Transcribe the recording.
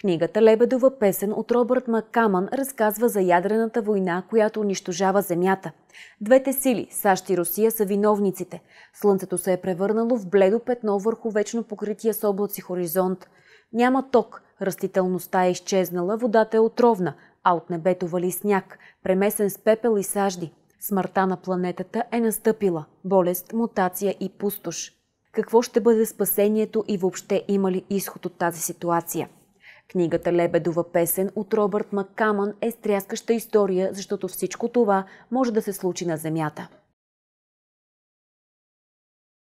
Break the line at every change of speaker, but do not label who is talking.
Книгата Лебедова песен от Робърт Маккаман разказва за ядрената война, която унищожава Земята. Двете сили, САЩ и Русия, са виновниците. Слънцето се е превърнало в бледо петно върху вечно покрития с облаци хоризонт. Няма ток, растителността е изчезнала, водата е отровна, а от небето вали сняг, премесен с пепел и сажди. Смъртта на планетата е настъпила – болест, мутация и пустош. Какво ще бъде спасението и въобще има ли изход от тази ситуация? Книгата «Лебедова песен» от Робърт Маккамън е стряскаща история, защото всичко това може да се случи на Земята.